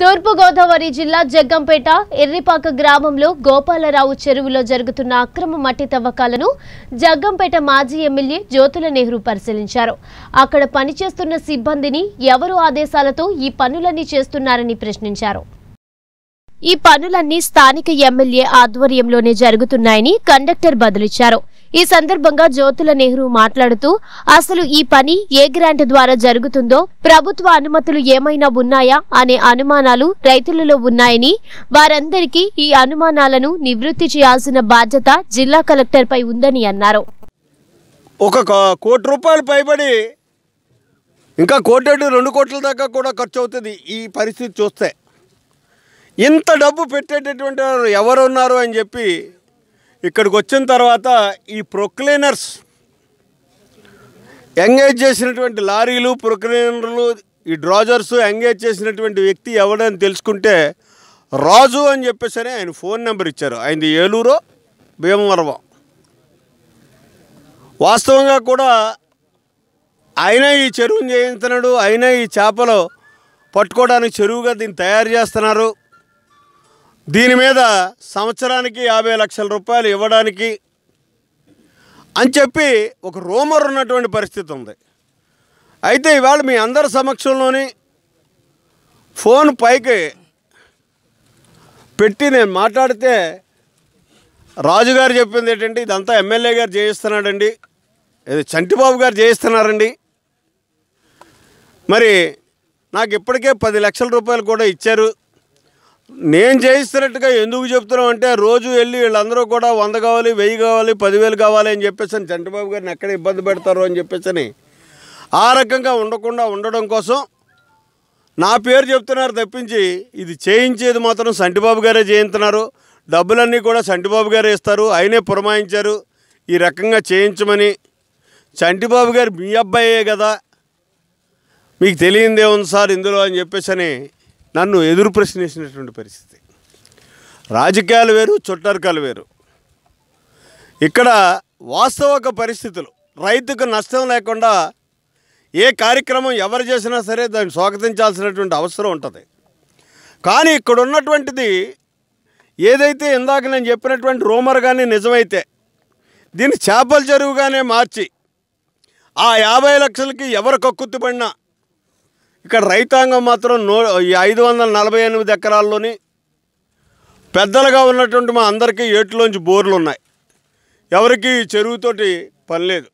తూర్పుగోదావరి జిల్లా జగ్గంపేట ఎర్రిపాక గ్రామంలో గోపాలరావు చెరువులో జరుగుతున్న అక్రమ మట్టి తవ్వకాలను జగ్గంపేట మాజీ ఎమ్మెల్యే జ్యోతుల నెహ్రూ పరిశీలించారు అక్కడ పనిచేస్తున్న సిబ్బందిని ఎవరు ఆదేశాలతో ఈ పనులన్నీ చేస్తున్నారని ప్రశ్నించారు ఈ పనులన్నీ స్థానిక ఎమ్మెల్యే ఆధ్వర్యంలోనే జరుగుతున్నాయని కండక్టర్ బదులిచ్చారు ఈ సందర్భంగా జ్యోతుల నెహ్రూ మాట్లాడుతూ అసలు ఈ పని ఏ గ్రాంట్ ద్వారా జరుగుతుందో ప్రభుత్వ అనుమతులు ఏమైనా ఉన్నాయా అనే అనుమానాలు రైతులలో ఉన్నాయని వారందరికీ ఈ అనుమానాలను నివృత్తి చేయాల్సిన బాధ్యత జిల్లా కలెక్టర్పై ఉందని అన్నారు ఒక కోటి రూపాయలు పైబడి ఇంకా కోటి రెండు కోట్ల దాకా కూడా ఖర్చు అవుతుంది ఈ పరిస్థితి చూస్తే ఇంత డబ్బు పెట్టేటటువంటి ఎవరున్నారు అని చెప్పి ఇక్కడికి వచ్చిన తర్వాత ఈ ప్రొక్లీనర్స్ ఎంగేజ్ చేసినటువంటి లారీలు ప్రొక్లీనర్లు ఈ డ్రాజర్స్ ఎంగేజ్ చేసినటువంటి వ్యక్తి ఎవడని తెలుసుకుంటే రాజు అని చెప్పేసరి ఆయన ఫోన్ నెంబర్ ఇచ్చారు ఆయనది ఏలూరు భీమవరం వాస్తవంగా కూడా ఆయన ఈ చెరువుని చేయిస్తున్నాడు ఆయన ఈ చేపలు పట్టుకోవడానికి చెరువుగా దీన్ని తయారు చేస్తున్నారు దీని మీద సంవత్సరానికి యాభై లక్షల రూపాయలు ఇవ్వడానికి అని చెప్పి ఒక రూమర్ ఉన్నటువంటి పరిస్థితి ఉంది అయితే ఇవాళ మీ అందరి సమక్షంలోని ఫోన్ పైకి పెట్టి నేను మాట్లాడితే రాజుగారు చెప్పింది ఏంటంటే ఇదంతా ఎమ్మెల్యే గారు చేయిస్తున్నాడండి ఇది చంటిబాబు గారు చేయిస్తున్నారండి మరి నాకు ఇప్పటికే పది లక్షల రూపాయలు కూడా ఇచ్చారు నేను చేయిస్తున్నట్టుగా ఎందుకు చెప్తున్నాం అంటే రోజు వెళ్ళి వీళ్ళందరూ కూడా వంద కావాలి వెయ్యి కావాలి పదివేలు కావాలి అని చెప్పేసి చంద్రబాబు గారిని ఎక్కడ ఇబ్బంది పెడతారు అని చెప్పేసి ఆ రకంగా ఉండకుండా ఉండడం కోసం నా పేరు చెప్తున్నారు తప్పించి ఇది చేయించేది మాత్రం సంటిబాబు గారే చేయించున్నారు డబ్బులన్నీ కూడా సంటిబాబు గారే ఇస్తారు ఆయనే పురమాయించారు ఈ రకంగా చేయించమని చంటిబాబు గారు మీ అబ్బాయే కదా మీకు తెలియదే ఉంది సార్ ఇందులో అని చెప్పేసి నన్ను ఎదురు ప్రశ్నించినటువంటి పరిస్థితి రాజకీయాలు వేరు చుట్టరికాలు వేరు ఇక్కడ వాస్తవక పరిస్థితులు రైతుకు నష్టం లేకుండా ఏ కార్యక్రమం ఎవరు చేసినా సరే దాన్ని స్వాగతించాల్సినటువంటి అవసరం ఉంటుంది కానీ ఇక్కడ ఉన్నటువంటిది ఏదైతే ఇందాక నేను చెప్పినటువంటి రూమర్ కానీ నిజమైతే దీన్ని చేపల చెరువుగానే మార్చి ఆ యాభై లక్షలకి ఎవరు కక్కుత్తుబడినా ఇక్కడ రైతాంగం మాత్రం నో ఐదు వందల నలభై ఎనిమిది ఎకరాల్లోని పెద్దలుగా ఉన్నటువంటి మా అందరికీ ఏట్లోంచి బోర్లు ఉన్నాయి ఎవరికి చెరువుతోటి పని లేదు